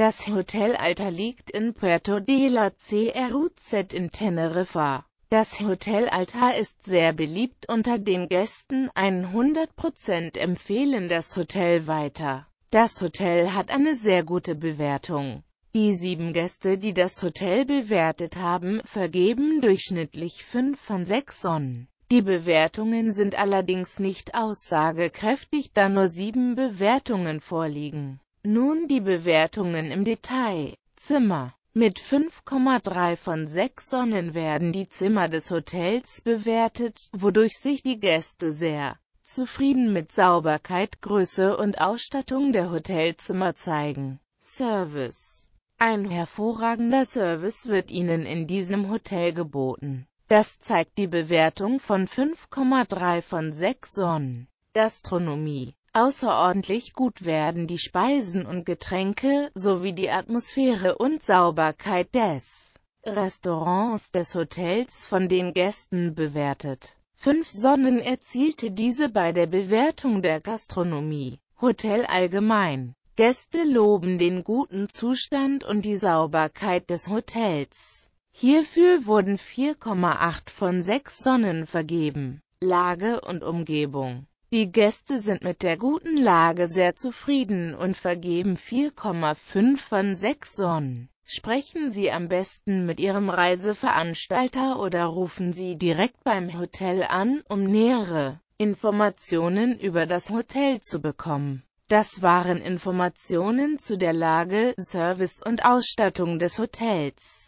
Das Hotel Hotelalter liegt in Puerto de la Cruz in Teneriffa. Das Hotel Altar ist sehr beliebt unter den Gästen, 100% empfehlen das Hotel weiter. Das Hotel hat eine sehr gute Bewertung. Die sieben Gäste, die das Hotel bewertet haben, vergeben durchschnittlich 5 von 6 Sonnen. Die Bewertungen sind allerdings nicht aussagekräftig, da nur sieben Bewertungen vorliegen. Nun die Bewertungen im Detail. Zimmer mit 5,3 von 6 Sonnen werden die Zimmer des Hotels bewertet, wodurch sich die Gäste sehr zufrieden mit Sauberkeit, Größe und Ausstattung der Hotelzimmer zeigen. Service Ein hervorragender Service wird Ihnen in diesem Hotel geboten. Das zeigt die Bewertung von 5,3 von 6 Sonnen. Gastronomie Außerordentlich gut werden die Speisen und Getränke, sowie die Atmosphäre und Sauberkeit des Restaurants des Hotels von den Gästen bewertet. Fünf Sonnen erzielte diese bei der Bewertung der Gastronomie. Hotel allgemein. Gäste loben den guten Zustand und die Sauberkeit des Hotels. Hierfür wurden 4,8 von 6 Sonnen vergeben. Lage und Umgebung die Gäste sind mit der guten Lage sehr zufrieden und vergeben 4,5 von 6 Sonnen. Sprechen Sie am besten mit Ihrem Reiseveranstalter oder rufen Sie direkt beim Hotel an, um nähere Informationen über das Hotel zu bekommen. Das waren Informationen zu der Lage, Service und Ausstattung des Hotels.